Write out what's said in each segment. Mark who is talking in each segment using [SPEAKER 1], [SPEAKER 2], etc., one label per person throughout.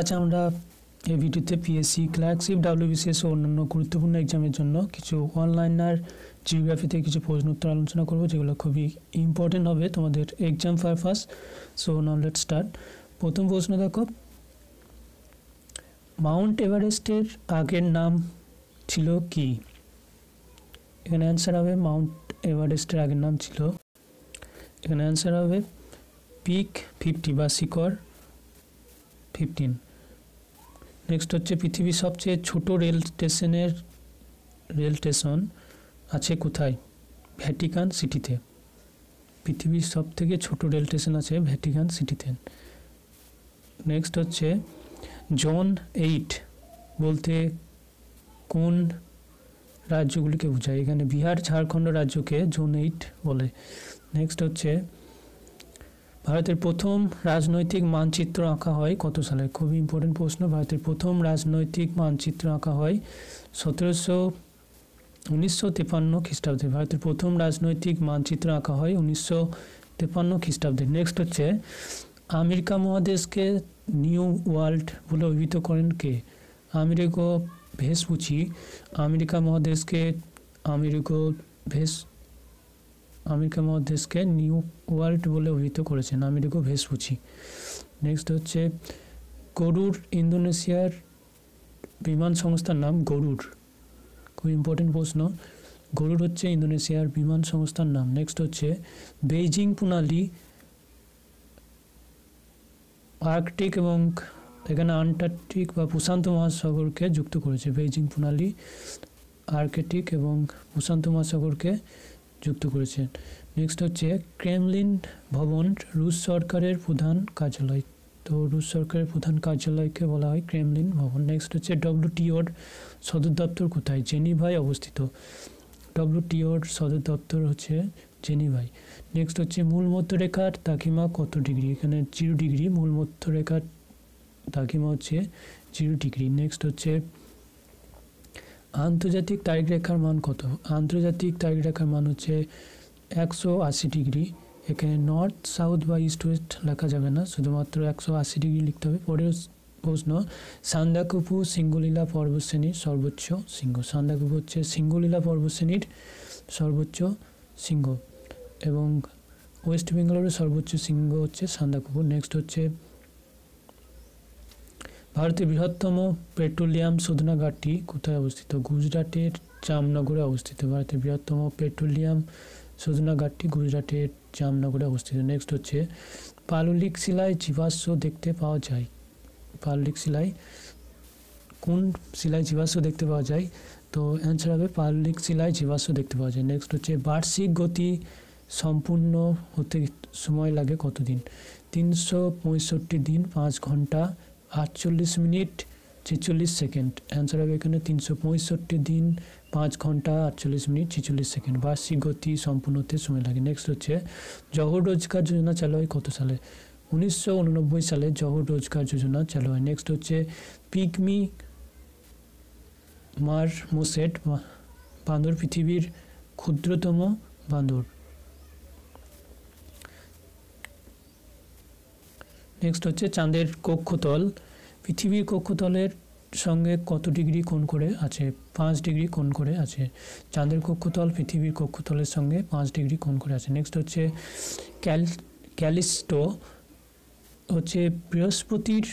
[SPEAKER 1] আচ্ছা আমরা এই ভিডিওতে পিএসসি ক্লার্কশিপ ডাব্লিউবিসিএস ও অন্যান্য গুরুত্বপূর্ণ এক্সামের জন্য কিছু অনলাইনার জিওগ্রাফিতে কিছু প্রশ্ন উত্তর আলোচনা করবো যেগুলো খুবই ইম্পর্টেন্ট হবে তোমাদের exam purpose so now let start প্রথম প্রশ্ন দেখো মাউন্ট এভারেস্টের আগের নাম ছিল কি এখানে অ্যান্সার হবে মাউন্ট এভারেস্টের আগের নাম ছিল এখানে অ্যান্সার হবে পিক ফিফটি বা শিকড় ফিফটিন নেক্সট হচ্ছে পৃথিবীর সবচেয়ে ছোট রেল স্টেশনের রেল স্টেশন আছে কোথায় ভ্যাটিকান সিটিতে পৃথিবীর সব থেকে ছোটো রেল স্টেশন আছে ভ্যাটিকান সিটিতে নেক্সট হচ্ছে জন এইট বলতে কোন রাজ্যগুলিকে বোঝায় এখানে বিহার ঝাড়খণ্ড রাজ্যকে জোন এইট বলে নেক্সট হচ্ছে ভারতের প্রথম রাজনৈতিক মানচিত্র আঁকা হয় কত সালে খুবই ইম্পর্টেন্ট প্রশ্ন ভারতের প্রথম রাজনৈতিক মানচিত্র আঁকা হয় সতেরোশো উনিশশো তেপান্ন খ্রিস্টাব্দে ভারতের প্রথম রাজনৈতিক মানচিত্র আঁকা হয় উনিশশো তেপান্ন খ্রিস্টাব্দে নেক্সট হচ্ছে আমেরিকা মহাদেশকে নিউ ওয়ার্ল্ড বলে অভিহিত করেন কে আমেরিকো ভেসপুচি আমেরিকা মহাদেশকে আমেরিকো ভেস আমেরিকা মহাদেশকে নিউ ওয়ার্ল্ড বলে অভিহিত করেছেন আমেরিকো ভেসপুচি নেক্সট হচ্ছে গরুর ইন্দোনেশিয়ার বিমান সংস্থার নাম গরুর খুব ইম্পর্টেন্ট প্রশ্ন গরুর হচ্ছে ইন্দোনেশিয়ার বিমান সংস্থার নাম নেক্সট হচ্ছে বেইজিং প্রণালী আর্কটিক এবং এখানে আন্টার্কটিক বা প্রশান্ত মহাসাগরকে যুক্ত করেছে বেইজিং প্রণালী আর্কটিক এবং প্রশান্ত মহাসাগরকে যুক্ত করেছেন নেক্সট হচ্ছে ক্রেমলিন ভবন রুশ সরকারের প্রধান কার্যালয় তো রুশ সরকারের প্রধান কার্যালয়কে বলা হয় ক্রেমলিন ভবন নেক্সট হচ্ছে টিওর সদর দপ্তর কোথায় জেনিভায় অবস্থিত টিওর সদর দপ্তর হচ্ছে জেনিভাই নেক্সট হচ্ছে মূল মধ্যরেখার তাকিমা কত ডিগ্রি এখানে জিরো ডিগ্রি মূল মধ্যরেখার তাকিমা হচ্ছে জিরো ডিগ্রি নেক্সট হচ্ছে আন্তর্জাতিক তারিখ রেখার মান কত আন্তর্জাতিক তারিখ রেখার মান হচ্ছে একশো আশি ডিগ্রি এখানে নর্থ সাউথ বা ইস্ট ওয়েস্ট লেখা যাবে না শুধুমাত্র একশো আশি ডিগ্রি লিখতে হবে পরের প্রশ্ন সান্দাকুপু সিঙ্গুলীলা পর্বতশ্রেণীর সর্বোচ্চ সিংহ সান্দাকুপু হচ্ছে সিঙ্গুলীলা পর্বশ্রেণীর সর্বোচ্চ সিংহ এবং ওয়েস্ট বেঙ্গলের সর্বোচ্চ সিংহ হচ্ছে সান্দাকুপু নেক্সট হচ্ছে ভারতের বৃহত্তম পেট্রোলিয়াম শোধনাগারটি কোথায় অবস্থিত গুজরাটের জামনগরে অবস্থিত ভারতের বৃহত্তম পেট্রোলিয়াম শোধনাগারটি গুজরাটের জামনগরে অবস্থিত নেক্সট হচ্ছে পাললিক শিলায় জীবাশ্ম দেখতে পাওয়া যায় পাললিক শিলায় কোন শিলায় জীবাশ্ম দেখতে পাওয়া যায় তো অ্যান্সার হবে পাললিক শিলায় জীবাশ্ম দেখতে পাওয়া যায় নেক্সট হচ্ছে বার্ষিক গতি সম্পূর্ণ হতে সময় লাগে কতদিন তিনশো পঁয়ষট্টি দিন পাঁচ ঘন্টা আটচল্লিশ মিনিট ছেচল্লিশ সেকেন্ড অ্যান্সার হবে এখানে তিনশো পঁয়ষট্টি দিন পাঁচ ঘন্টা আটচল্লিশ মিনিট ছেচল্লিশ সেকেন্ড বার্ষিক গতি সম্পূর্ণ হতে সময় লাগে নেক্সট হচ্ছে জহর রোজগার যোজনা চালু হয় কত সালে উনিশশো সালে জহর রোজগার যোজনা চালু হয় নেক্সট হচ্ছে পিকমি মার মোসেট বান্দর পৃথিবীর ক্ষুদ্রতম বান্দর নেক্সট হচ্ছে চাঁদের কক্ষতল পৃথিবীর কক্ষতলের সঙ্গে কত ডিগ্রি কোণ করে আছে পাঁচ ডিগ্রি কোণ করে আছে চাঁদের কক্ষতল পৃথিবীর কক্ষতলের সঙ্গে পাঁচ ডিগ্রি কোণ করে আছে নেক্সট হচ্ছে ক্যাল ক্যালিস্টো হচ্ছে বৃহস্পতির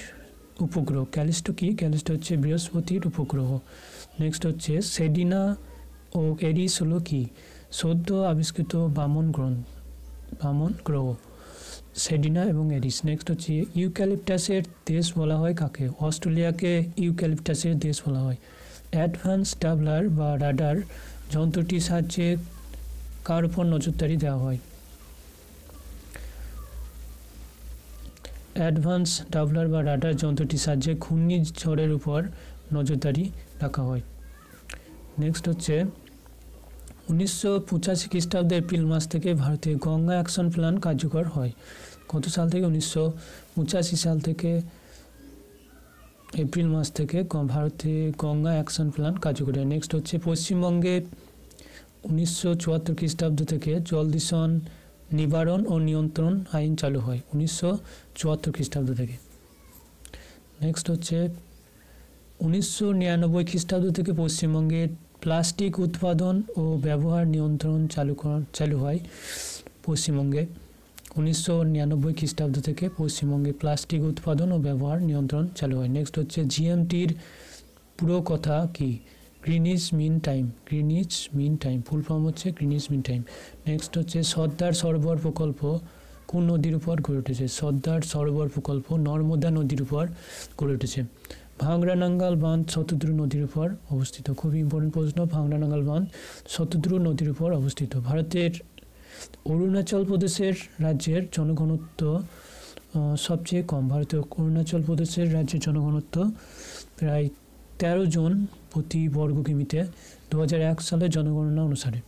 [SPEAKER 1] উপগ্রহ ক্যালিস্টো কি ক্যালিস্টো হচ্ছে বৃহস্পতির উপগ্রহ নেক্সট হচ্ছে সেডিনা ও এরিস হলো কি সদ্য আবিষ্কৃত বামন গ্রন্থ বামন গ্রহ সেডিনা এবং এরিস নেক্সট হচ্ছে ইউক্যালিপটাসের দেশ বলা হয় কাকে অস্ট্রেলিয়াকে ইউক্যালিপটাসের দেশ বলা হয় অ্যাডভান্স ডাবলার বা রাডার যন্ত্রটির সাহায্যে কার উপর নজরদারি দেওয়া হয় অ্যাডভান্স ডাবলার বা রাডার যন্ত্রটির সাহায্যে ঘূর্ণিঝড়ের উপর নজরদারি রাখা হয় নেক্সট হচ্ছে উনিশশো পঁচাশি খ্রিস্টাব্দের এপ্রিল মাস থেকে ভারতে গঙ্গা অ্যাকশন প্ল্যান কার্যকর হয় কত সাল থেকে উনিশশো সাল থেকে এপ্রিল মাস থেকে ভারতে গঙ্গা অ্যাকশন প্ল্যান কার্যকরী নেক্সট হচ্ছে পশ্চিমবঙ্গে উনিশশো চুয়াত্তর খ্রিস্টাব্দ থেকে জল দূষণ নিবারণ ও নিয়ন্ত্রণ আইন চালু হয় উনিশশো চুয়াত্তর খ্রিস্টাব্দ থেকে নেক্সট হচ্ছে উনিশশো নিরানব্বই খ্রিস্টাব্দ থেকে পশ্চিমবঙ্গে প্লাস্টিক উৎপাদন ও ব্যবহার নিয়ন্ত্রণ চালু চালু হয় পশ্চিমবঙ্গে উনিশশো নিরানব্বই খ্রিস্টাব্দ থেকে পশ্চিমবঙ্গে প্লাস্টিক উৎপাদন ও ব্যবহার নিয়ন্ত্রণ চালু হয় নেক্সট হচ্ছে জিএমটির পুরো কথা কি Greenwich mean time Greenwich mean time full form হচ্ছে গ্রিনিজ মিন টাইম নেক্সট হচ্ছে সর্দার সরোবর প্রকল্প কোন নদীর উপর গড়ে উঠেছে সর্দার সরোবর প্রকল্প নর্মদা নদীর উপর গড়ে উঠেছে ভাংরা নাঙ্গাল বাঁধ শতদ্রু নদীর উপর অবস্থিত খুব ইম্পর্টেন্ট প্রশ্ন ভাংরা নাঙ্গাল বাঁধ শতদ্রু নদীর উপর অবস্থিত ভারতের অরুণাচল প্রদেশের রাজ্যের জনঘনত্ব সবচেয়ে কম ভারতীয় অরুণাচল প্রদেশের রাজ্যের জনঘনত্ব প্রায় তেরো জন প্রতি বর্গ কিমিতে দু সালের জনগণনা অনুসারে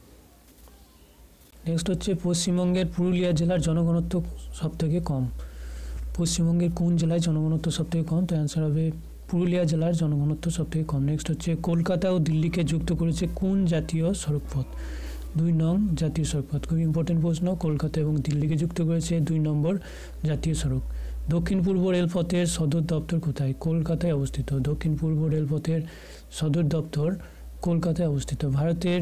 [SPEAKER 1] নেক্সট হচ্ছে পশ্চিমবঙ্গের পুরুলিয়া জেলার জনঘনত্ব সবথেকে কম পশ্চিমবঙ্গের কোন জেলায় জনঘনত্ব সবথেকে কম তো অ্যান্সার হবে পুরুলিয়া জেলার জনঘনত্ব সবথেকে কম নেক্সট হচ্ছে কলকাতা ও দিল্লিকে যুক্ত করেছে কোন জাতীয় সড়কপথ দুই নং জাতীয় সড়ক পথ খুব ইম্পর্টেন্ট প্রশ্ন কলকাতা এবং দিল্লিকে যুক্ত করেছে দুই নম্বর জাতীয় সড়ক দক্ষিণ পূর্ব রেলপথের সদর দপ্তর কোথায় কলকাতায় অবস্থিত দক্ষিণ পূর্ব রেলপথের সদর দপ্তর কলকাতায় অবস্থিত ভারতের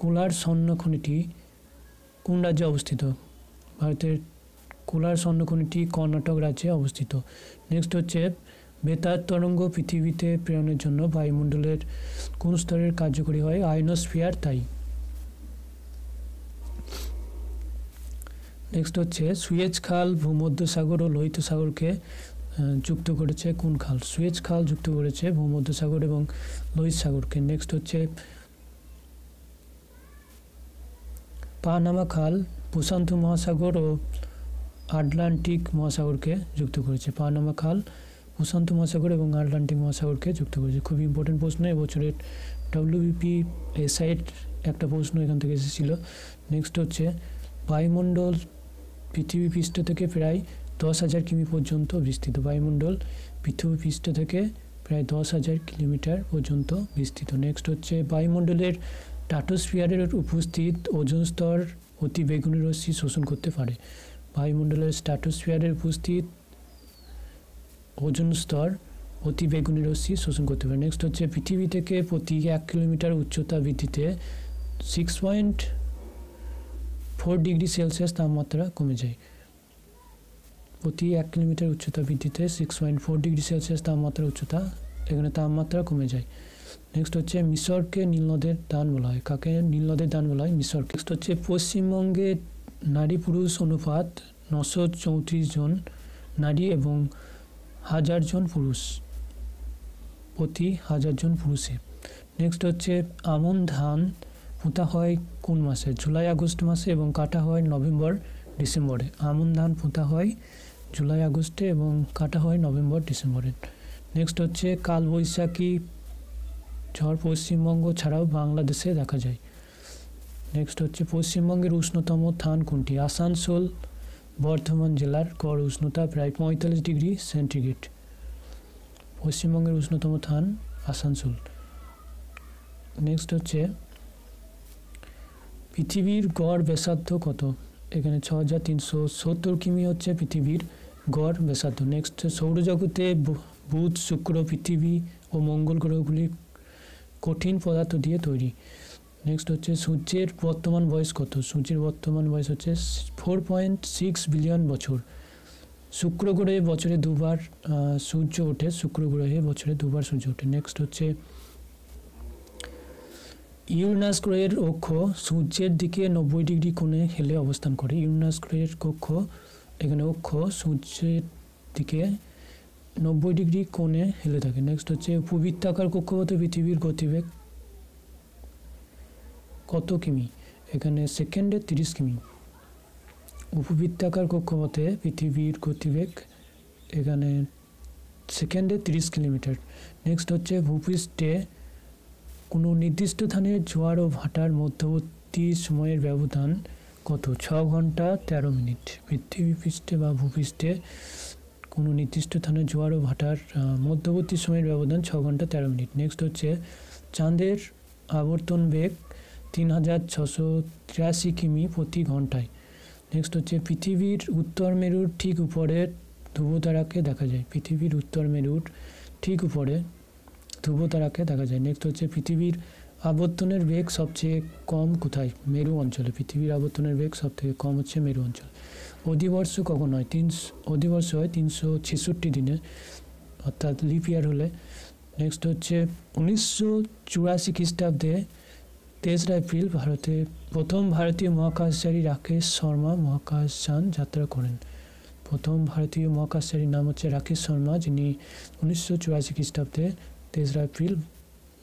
[SPEAKER 1] কোলার স্বর্ণখনিটি কোন রাজ্যে অবস্থিত ভারতের কোলার স্বর্ণখনিটি কর্ণাটক রাজ্যে অবস্থিত নেক্সট হচ্ছে বেতার তরঙ্গ পৃথিবীতে প্রেরণের জন্য বায়ুমণ্ডলের কোন স্তরের কার্যকরী হয় আয়নোস্ফিয়ার তাই নেক্সট হচ্ছে সুয়েজ খাল ভূমধ্যসাগর ও লোহিত সাগরকে যুক্ত করেছে কোন খাল সুয়েজ খাল যুক্ত করেছে ভূমধ্যসাগর এবং লোহিত সাগরকে নেক্সট হচ্ছে পানামা খাল প্রশান্ত মহাসাগর ও আটলান্টিক মহাসাগরকে যুক্ত করেছে পানামা খাল প্রশান্ত মহাসাগর এবং আটলান্টিক মহাসাগরকে যুক্ত করেছে খুব ইম্পর্টেন্ট প্রশ্ন এবছরের ডাব্লিউবিপি এসাইড একটা প্রশ্ন এখান থেকে এসেছিল নেক্সট হচ্ছে বায়ুমণ্ডল পৃথিবী পৃষ্ঠ থেকে প্রায় দশ হাজার কিমি পর্যন্ত বিস্তৃত বায়ুমণ্ডল পৃথিবী পৃষ্ঠ থেকে প্রায় দশ হাজার কিলোমিটার পর্যন্ত বিস্তৃত নেক্সট হচ্ছে বায়ুমণ্ডলের টাটোস্ফিয়ারের উপস্থিত ওজন স্তর অতি বেগুনি রশ্মি শোষণ করতে পারে বায়ুমণ্ডলের স্ট্যাটোস্ফিয়ারের উপস্থিত ওজন স্তর অতি বেগুনি রশ্মি শোষণ করতে পারে নেক্সট হচ্ছে পৃথিবী থেকে প্রতি এক কিলোমিটার উচ্চতা বৃদ্ধিতে six point four degree Celsius তাপমাত্রা কমে যায় প্রতি এক কিলোমিটার উচ্চতা বৃদ্ধিতে six point four degree Celsius তাপমাত্রা উচ্চতা এখানে তাপমাত্রা কমে যায় নেক্সট হচ্ছে মিশরকে নদের দান বলা হয় কাকে নদের দান বলা হয় মিশর নেক্সট হচ্ছে পশ্চিমবঙ্গে নারী পুরুষ অনুপাত নশো চৌত্রিশ জন নারী এবং হাজার জন পুরুষ প্রতি হাজার জন পুরুষে নেক্সট হচ্ছে আমন ধান পুঁতা হয় কোন মাসে জুলাই আগস্ট মাসে এবং কাটা হয় নভেম্বর ডিসেম্বরে আমন ধান পুঁতা হয় জুলাই আগস্টে এবং কাটা হয় নভেম্বর ডিসেম্বরে নেক্সট হচ্ছে কালবৈশাখী ঝড় পশ্চিমবঙ্গ ছাড়াও বাংলাদেশে দেখা যায় নেক্সট হচ্ছে পশ্চিমবঙ্গের উষ্ণতম থান কোনটি আসানসোল বর্ধমান জেলার গড় উষ্ণতা প্রায় পঁয়তাল্লিশ ডিগ্রি সেন্টিগ্রেড পশ্চিমবঙ্গের উষ্ণতম থান আসানসোল নেক্সট হচ্ছে পৃথিবীর গড় বেসাধ্য কত এখানে ছ হাজার তিনশো সত্তর কিমি হচ্ছে পৃথিবীর গড় বেসাধ্য নেক্সট সৌরজগতে বুধ শুক্র পৃথিবী ও মঙ্গল গ্রহগুলি কঠিন পদার্থ দিয়ে তৈরি নেক্সট হচ্ছে সূর্যের বর্তমান বয়স কত সূর্যের বর্তমান বয়স হচ্ছে ফোর পয়েন্ট সিক্স বিলিয়ন বছর শুক্র গ্রহে বছরে দুবার সূর্য ওঠে শুক্র গ্রহে বছরে দুবার সূর্য ওঠে নেক্সট হচ্ছে ইউরনাস গ্রহের অক্ষ সূর্যের দিকে নব্বই ডিগ্রি কোণে হেলে অবস্থান করে ইউরনাস গ্রহের কক্ষ এখানে অক্ষ সূর্যের দিকে নব্বই ডিগ্রি কোণে হেলে থাকে নেক্সট হচ্ছে উপবৃত্তাকার কক্ষপথে পৃথিবীর গতিবেগ কত কিমি এখানে সেকেন্ডে তিরিশ কিমি উপবৃত্তাকার কক্ষপথে পৃথিবীর গতিবেগ এখানে সেকেন্ডে তিরিশ কিলোমিটার নেক্সট হচ্ছে ভূপৃষ্ঠে কোনো নির্দিষ্ট ধানের জোয়ার ও ভাটার মধ্যবর্তী সময়ের ব্যবধান কত ছ ঘন্টা ১৩ মিনিট পৃথিবীপৃষ্ঠে বা ভূপৃষ্ঠে কোনো নির্দিষ্ট স্থানে জোয়ার ও ভাটার মধ্যবর্তী সময়ের ব্যবধান ছ ঘন্টা তেরো মিনিট নেক্সট হচ্ছে চাঁদের আবর্তন বেগ তিন হাজার ছশো তিরাশি কিমি প্রতি ঘন্টায় নেক্সট হচ্ছে পৃথিবীর উত্তর মেরুর ঠিক উপরে ধ্রুবতারাকে দেখা যায় পৃথিবীর উত্তর মেরুর ঠিক উপরে ধ্রুব রাখে দেখা যায় নেক্সট হচ্ছে পৃথিবীর আবর্তনের বেগ সবচেয়ে কম কোথায় মেরু অঞ্চলে পৃথিবীর আবর্তনের বেগ সবথেকে কম হচ্ছে মেরু অঞ্চল অধিবর্ষ কখন হয় তিনশো অধিবর্ষ হয় তিনশো ছেষট্টি দিনে অর্থাৎ লিপ ইয়ার হলে নেক্সট হচ্ছে উনিশশো চুরাশি খ্রিস্টাব্দে তেসরা এপ্রিল ভারতে প্রথম ভারতীয় মহাকাশচারী রাকেশ শর্মা মহাকাশযান যাত্রা করেন প্রথম ভারতীয় মহাকাশচারীর নাম হচ্ছে রাকেশ শর্মা যিনি উনিশশো চুরাশি খ্রিস্টাব্দে তেসরা এপ্রিল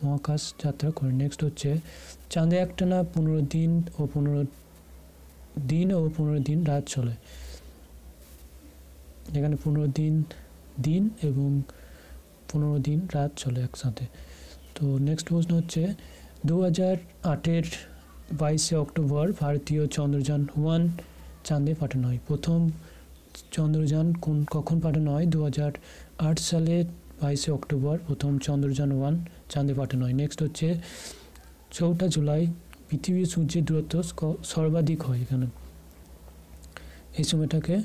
[SPEAKER 1] মহাকাশ যাত্রা করে নেক্সট হচ্ছে চাঁদে একটানা পনেরো দিন ও পনেরো দিন ও পনেরো দিন রাত চলে এখানে পনেরো দিন দিন এবং পনেরো দিন রাত চলে একসাথে তো নেক্সট প্রশ্ন হচ্ছে দু হাজার আটের বাইশে অক্টোবর ভারতীয় চন্দ্রযান ওয়ান চাঁদে পাঠানো হয় প্রথম চন্দ্রযান কোন কখন পাঠানো হয় দু সালে বাইশে অক্টোবর প্রথম চন্দ্রযান ওয়ান চাঁদে পাঠানো হয় নেক্সট হচ্ছে চৌঠা জুলাই পৃথিবী সূর্যের দূরত্ব সর্বাধিক হয় এখানে এই সময়টাকে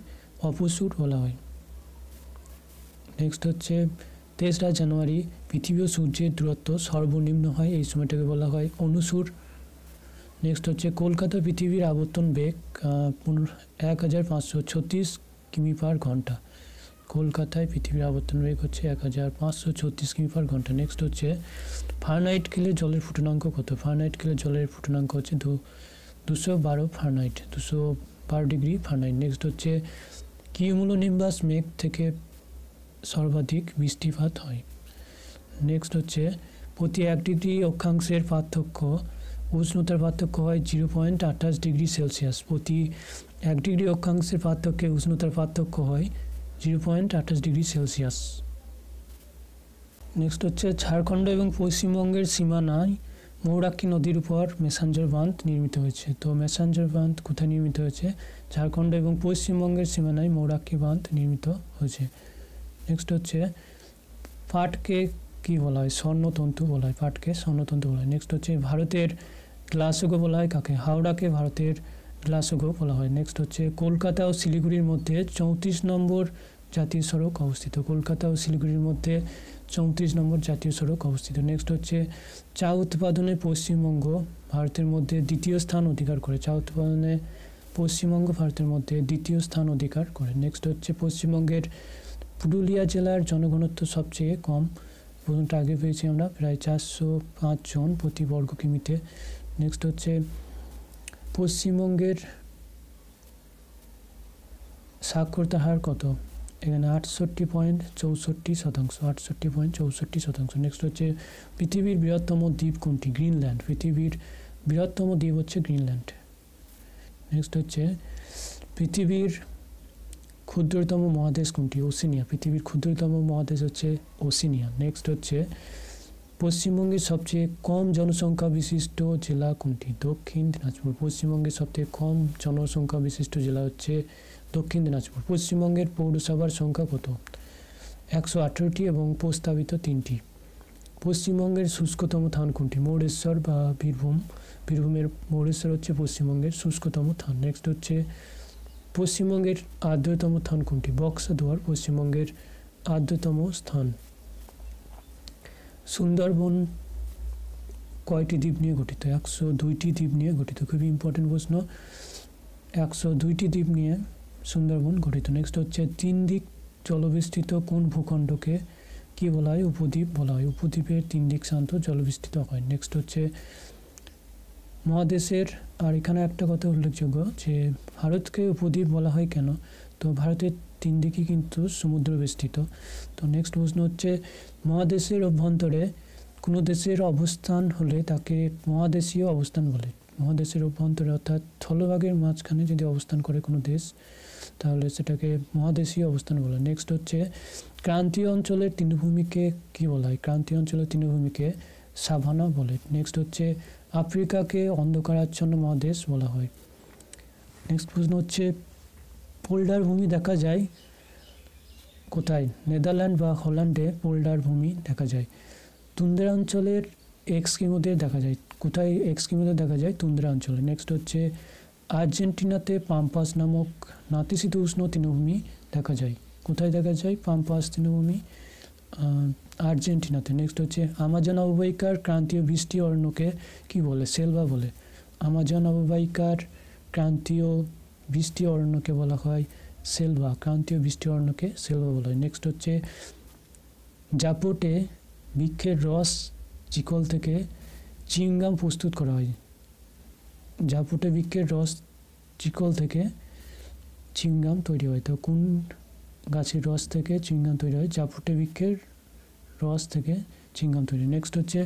[SPEAKER 1] অপসুর বলা হয় নেক্সট হচ্ছে তেসরা জানুয়ারি পৃথিবী ও সূর্যের দূরত্ব সর্বনিম্ন হয় এই সময়টাকে বলা হয় অনুসুর নেক্সট হচ্ছে কলকাতা পৃথিবীর আবর্তন বেগ এক হাজার পাঁচশো ছত্রিশ কিমি পার ঘন্টা কলকাতায় পৃথিবীর আবর্তন বেগ হচ্ছে এক হাজার পাঁচশো ছত্রিশ কিমি পার ঘন্টা নেক্সট হচ্ছে ফারনাইট খেলে জলের ফুটনাঙ্ক কত ফারনাইট খেলে জলের ফুটনাঙ্ক হচ্ছে দু দুশো বারো ফারনাইট দুশো বারো ডিগ্রি ফারনাইট নেক্সট হচ্ছে কিউমুলোনিম্বাস নিম্বাস মেঘ থেকে সর্বাধিক বৃষ্টিপাত হয় নেক্সট হচ্ছে প্রতি এক ডিগ্রি অক্ষাংশের পার্থক্য উষ্ণতার পার্থক্য হয় জিরো পয়েন্ট আঠাশ ডিগ্রি সেলসিয়াস প্রতি এক ডিগ্রি অক্ষাংশের পার্থক্যে উষ্ণতার পার্থক্য হয় জিরো পয়েন্ট আঠাশ ডিগ্রি সেলসিয়াস নেক্সট হচ্ছে ঝাড়খণ্ড এবং পশ্চিমবঙ্গের সীমানায় মৌরাক্ষী নদীর উপর মেসাঞ্জার বাঁধ নির্মিত হয়েছে তো মেসাঞ্জার বাঁধ কোথায় নির্মিত হয়েছে ঝাড়খণ্ড এবং পশ্চিমবঙ্গের সীমানায় মৌরাক্ষী বাঁধ নির্মিত হয়েছে নেক্সট হচ্ছে পাটকে কি বলা হয় স্বর্ণতন্তু বলা হয় পাটকে স্বর্ণতন্তু বলা হয় নেক্সট হচ্ছে ভারতের গ্লাসগো বলা হয় কাকে হাওড়াকে ভারতের লাসুঘো বলা হয় নেক্সট হচ্ছে কলকাতা ও শিলিগুড়ির মধ্যে চৌত্রিশ নম্বর জাতীয় সড়ক অবস্থিত কলকাতা ও শিলিগুড়ির মধ্যে চৌত্রিশ নম্বর জাতীয় সড়ক অবস্থিত নেক্সট হচ্ছে চা উৎপাদনে পশ্চিমবঙ্গ ভারতের মধ্যে দ্বিতীয় স্থান অধিকার করে চা উৎপাদনে পশ্চিমবঙ্গ ভারতের মধ্যে দ্বিতীয় স্থান অধিকার করে নেক্সট হচ্ছে পশ্চিমবঙ্গের পুরুলিয়া জেলার জনঘনত্ব সবচেয়ে কম প্রথমটা আগে পেয়েছি আমরা প্রায় চারশো পাঁচ জন প্রতি বর্গ কিমিতে নেক্সট হচ্ছে পশ্চিমবঙ্গের সাক্ষরতা হার কত এখানে আটষট্টি পয়েন্ট চৌষট্টি শতাংশ আটষট্টি পয়েন্ট চৌষট্টি শতাংশ নেক্সট হচ্ছে পৃথিবীর বৃহত্তম দ্বীপ কোনটি গ্রিনল্যান্ড পৃথিবীর বৃহত্তম দ্বীপ হচ্ছে গ্রিনল্যান্ড নেক্সট হচ্ছে পৃথিবীর ক্ষুদ্রতম মহাদেশ কোনটি ওসিনিয়া পৃথিবীর ক্ষুদ্রতম মহাদেশ হচ্ছে ওসিনিয়া নেক্সট হচ্ছে পশ্চিমবঙ্গের সবচেয়ে কম জনসংখ্যা বিশিষ্ট জেলা কোনটি দক্ষিণ দিনাজপুর পশ্চিমবঙ্গের সবচেয়ে কম জনসংখ্যা বিশিষ্ট জেলা হচ্ছে দক্ষিণ দিনাজপুর পশ্চিমবঙ্গের পৌরসভার সংখ্যা কত একশো আঠেরোটি এবং প্রস্তাবিত তিনটি পশ্চিমবঙ্গের শুষ্কতম থান কোনটি মৌরেশ্বর বা বীরভূম বীরভূমের মৌরেশ্বর হচ্ছে পশ্চিমবঙ্গের শুষ্কতম থান নেক্সট হচ্ছে পশ্চিমবঙ্গের আর্দ্রতম থান কোনটি বক্সাদুয়ার পশ্চিমবঙ্গের আর্দ্রতম স্থান সুন্দরবন কয়টি দ্বীপ নিয়ে গঠিত একশো দুইটি দ্বীপ নিয়ে গঠিত খুবই ইম্পর্টেন্ট প্রশ্ন একশো দুইটি দ্বীপ নিয়ে সুন্দরবন গঠিত নেক্সট হচ্ছে তিন দিক জলবিস্তৃত কোন ভূখণ্ডকে কি বলা হয় উপদ্বীপ বলা হয় উপদ্বীপের তিন দিক শান্ত জলবিস্তৃত হয় নেক্সট হচ্ছে মহাদেশের আর এখানে একটা কথা উল্লেখযোগ্য যে ভারতকে উপদ্বীপ বলা হয় কেন তো ভারতের তিন দিকে কিন্তু সমুদ্র বিস্তৃত তো নেক্সট প্রশ্ন হচ্ছে মহাদেশের অভ্যন্তরে কোনো দেশের অবস্থান হলে তাকে মহাদেশীয় অবস্থান বলে মহাদেশের অভ্যন্তরে অর্থাৎ স্থলভাগের মাঝখানে যদি অবস্থান করে কোনো দেশ তাহলে সেটাকে মহাদেশীয় অবস্থান বলে নেক্সট হচ্ছে ক্রান্তীয় অঞ্চলের তৃণভূমিকে কী বলা হয় ক্রান্তীয় অঞ্চলের তৃণভূমিকে সাভানা বলে নেক্সট হচ্ছে আফ্রিকাকে অন্ধকারাচ্ছন্ন মহাদেশ বলা হয় নেক্সট প্রশ্ন হচ্ছে পোল্ডার ভূমি দেখা যায় কোথায় নেদারল্যান্ড বা হল্যান্ডে পোল্ডার ভূমি দেখা যায় তুন্দ্রা অঞ্চলের এক্সকিমোতে দেখা যায় কোথায় এক্সকিমোতে দেখা যায় তুন্দ্রা অঞ্চলে নেক্সট হচ্ছে আর্জেন্টিনাতে পাম্পাস নামক নাতিশীতোষ্ণ তৃণভূমি দেখা যায় কোথায় দেখা যায় পাম্পাস তৃণভূমি আর্জেন্টিনাতে নেক্সট হচ্ছে আমাজন অববাহিকার ক্রান্তীয় বৃষ্টি অরণ্যকে কি বলে সেলভা বলে আমাজন অববাহিকার ক্রান্তীয় বৃষ্টি অরণ্যকে বলা হয় সেলভা ক্রান্তীয় বৃষ্টি অরণ্যকে সেলভা বলা হয় নেক্সট হচ্ছে জাপোটে বৃক্ষের রস চিকল থেকে চিংগাম প্রস্তুত করা হয় জাপোটে বৃক্ষের রস চিকল থেকে চিংগাম তৈরি হয় তো কোন গাছের রস থেকে চিংগাম তৈরি হয় জাপুটে বৃক্ষের রস থেকে চিংগাম তৈরি নেক্সট হচ্ছে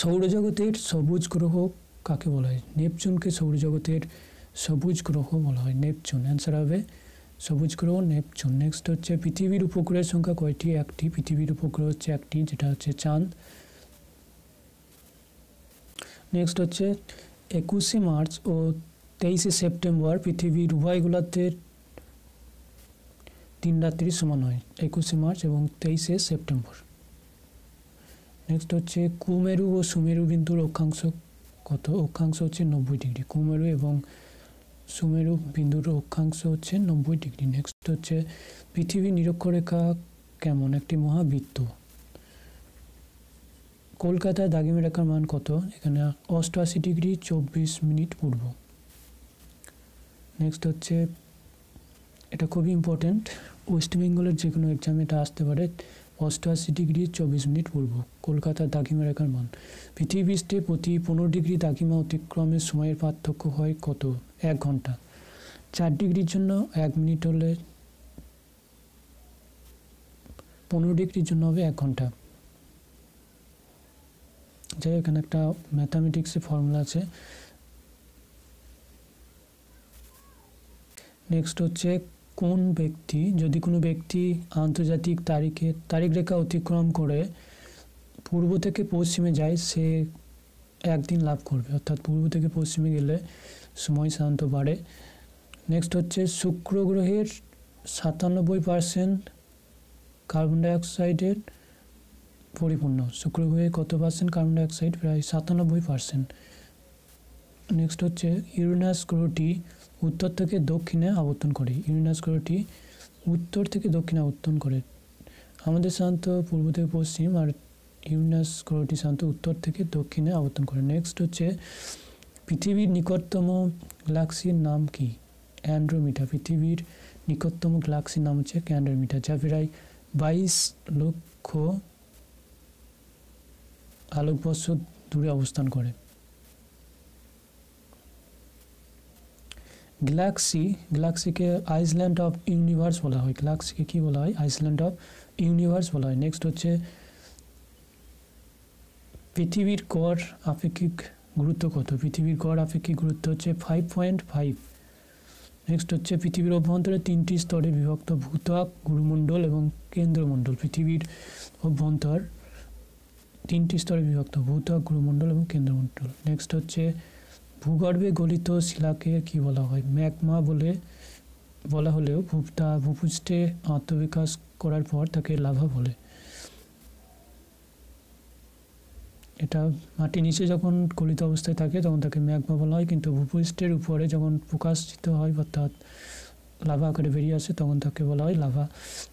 [SPEAKER 1] সৌরজগতের সবুজ গ্রহ কাকে বলা হয় নেপচুনকে সৌরজগতের সবুজ গ্রহ বলা হয় নেপচুন অ্যান্সার হবে সবুজ গ্রহ নেপচুন নেক্সট হচ্ছে পৃথিবীর উপগ্রহের সংখ্যা কয়টি একটি পৃথিবীর উপগ্রহ হচ্ছে একটি যেটা হচ্ছে চাঁদ নেক্সট হচ্ছে একুশে মার্চ ও তেইশে সেপ্টেম্বর পৃথিবীর উভয়গুলাতে তিন রাত্রি সমান হয় একুশে মার্চ এবং তেইশে সেপ্টেম্বর নেক্সট হচ্ছে কুমেরু ও সুমেরু বিন্দুর অক্ষাংশ কত অক্ষাংশ হচ্ছে নব্বই ডিগ্রি কুমেরু এবং সুমেরু বিন্দুর অক্ষাংশ হচ্ছে নব্বই ডিগ্রি নেক্সট হচ্ছে পৃথিবী নিরক্ষরেখা কেমন একটি মহাবৃত্ত কলকাতায় দাগিমে রেখার মান কত এখানে অষ্টআশি ডিগ্রি চব্বিশ মিনিট পূর্ব নেক্সট হচ্ছে এটা খুবই ইম্পর্ট্যান্ট ওয়েস্ট বেঙ্গলের যে কোনো এক্সাম এটা আসতে পারে অষ্টআশি ডিগ্রি চব্বিশ মিনিট পূর্ব কলকাতার দাগিমা রেখার মান পৃথিবী পৃষ্ঠে প্রতি পনেরো ডিগ্রি দাগিমা অতিক্রমের সময়ের পার্থক্য হয় কত এক ঘন্টা চার ডিগ্রির জন্য এক মিনিট হলে পনেরো ডিগ্রির জন্য হবে এক ঘন্টা যাই এখানে একটা ম্যাথামেটিক্সের ফর্মুলা আছে নেক্সট হচ্ছে কোন ব্যক্তি যদি কোনো ব্যক্তি আন্তর্জাতিক তারিখে তারিখ রেখা অতিক্রম করে পূর্ব থেকে পশ্চিমে যায় সে একদিন লাভ করবে অর্থাৎ পূর্ব থেকে পশ্চিমে গেলে সময় সাধারণত বাড়ে নেক্সট হচ্ছে শুক্র গ্রহের সাতানব্বই পার্সেন্ট কার্বন ডাইঅক্সাইডের পরিপূর্ণ শুক্র গ্রহে কত পার্সেন্ট কার্বন ডাইঅক্সাইড প্রায় সাতানব্বই পার্সেন্ট নেক্সট হচ্ছে ইউরেনাস গ্রহটি উত্তর থেকে দক্ষিণে আবর্তন করে ইউরোনাস গ্রহটি উত্তর থেকে দক্ষিণে আবর্তন করে আমাদের সাধারণত পূর্ব থেকে পশ্চিম আর ইউরেনাস গ্রহটি সাধারণত উত্তর থেকে দক্ষিণে আবর্তন করে নেক্সট হচ্ছে পৃথিবীর নিকটতম গ্যালাক্সির নাম কি অ্যান্ড্রোমিটা পৃথিবীর নিকটতম গ্যালাক্সির নাম হচ্ছে অ্যান্ড্রোমিটা যা প্রায় বাইশ লক্ষ বছর দূরে অবস্থান করে গ্যালাক্সি গ্যালাক্সিকে আইসল্যান্ড অফ ইউনিভার্স বলা হয় গ্যালাক্সিকে কি বলা হয় আইসল্যান্ড অফ ইউনিভার্স বলা হয় নেক্সট হচ্ছে পৃথিবীর কর আপেক্ষিক গুরুত্ব কত পৃথিবীর গড় আপেক্ষিক গুরুত্ব হচ্ছে ফাইভ পয়েন্ট ফাইভ নেক্সট হচ্ছে পৃথিবীর অভ্যন্তরে তিনটি স্তরে বিভক্ত ভূত্বক গুরুমণ্ডল এবং কেন্দ্রমণ্ডল পৃথিবীর অভ্যন্তর তিনটি স্তরে বিভক্ত ভূত্বক গুরুমণ্ডল এবং কেন্দ্রমণ্ডল নেক্সট হচ্ছে ভূগর্ভে গলিত শিলাকে কি বলা হয় ম্যাকমা বলে বলা হলেও ভূপটা ভূপুষ্ঠে আত্মবিকাশ করার পর তাকে লাভা বলে এটা মাটি নিচে যখন কলিত অবস্থায় থাকে তখন তাকে ম্যাগমা বলা হয় কিন্তু ভূপৃষ্ঠের উপরে যখন প্রকাশিত হয় অর্থাৎ লাভা আকারে বেরিয়ে আসে তখন তাকে বলা হয় লাভা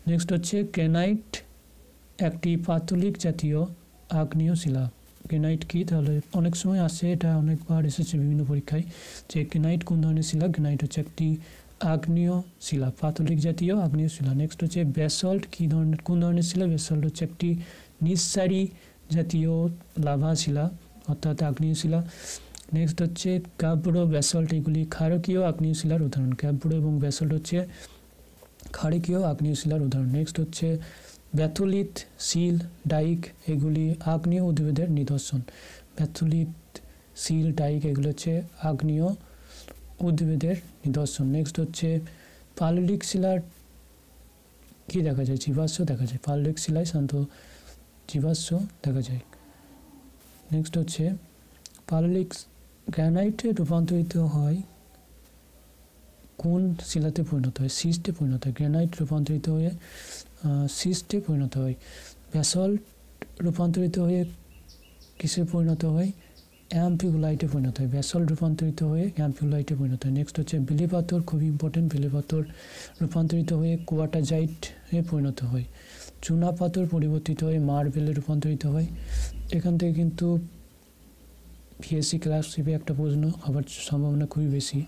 [SPEAKER 1] নেক্সট হচ্ছে গ্রেনাইট একটি পাতলিক জাতীয় আগ্নেয় শিলা গ্রেনাইট কী তাহলে অনেক সময় আসে এটা অনেকবার এসেছে বিভিন্ন পরীক্ষায় যে গ্রেনাইট কোন ধরনের শিলা গ্রেনাইট হচ্ছে একটি আগ্নেয় শিলা পাতলিক জাতীয় আগ্নেয় শিলা নেক্সট হচ্ছে বেসল্ট কী ধরনের কোন ধরনের শিলা বেসল্ট হচ্ছে একটি নিঃসারী জাতীয় লাভা শিলা অর্থাৎ আগ্নেয় শিলা নেক্সট হচ্ছে ক্যাব্রো ব্যাসল্ট এগুলি ক্ষারকীয় আগ্নেয় শিলার উদাহরণ ক্যাব্রো এবং ব্যাসল্ট হচ্ছে ক্ষারকীয় আগ্নেয় শিলার উদাহরণ নেক্সট হচ্ছে ব্যাথলিত শিল ডাইক এগুলি আগ্নেয় উদ্ভিদের নিদর্শন ব্যাথুলিত শিল ডাইক এগুলো হচ্ছে আগ্নেয় উদ্ভিদের নিদর্শন নেক্সট হচ্ছে পাললিক শিলার কী দেখা যায় জীবাশ্ম দেখা যায় পাললিক শিলায় সাধারণত জীবাশ্ম দেখা যায় নেক্সট হচ্ছে পাললিক গ্রানাইটে রূপান্তরিত হয় কোন শিলাতে পরিণত হয় সিস্টে পরিণত হয় গ্রানাইট রূপান্তরিত হয়ে সিস্টে পরিণত হয় ব্যাসল্ট রূপান্তরিত হয়ে কিসে পরিণত হয় অ্যাম্পিগুলাইটে পরিণত হয় ব্যাসল রূপান্তরিত হয়ে অ্যাম্পিগুলাইটে পরিণত হয় নেক্সট হচ্ছে বিলি পাথর খুবই ইম্পর্টেন্ট বেলে পাথর রূপান্তরিত হয়ে কোয়াটাজাইটে পরিণত হয় চুনাপাথর পরিবর্তিত হয় মার্বেলে রূপান্তরিত হয় এখান থেকে কিন্তু ভিএসসি ক্লাস হিসেবে একটা প্রশ্ন হবার সম্ভাবনা খুবই বেশি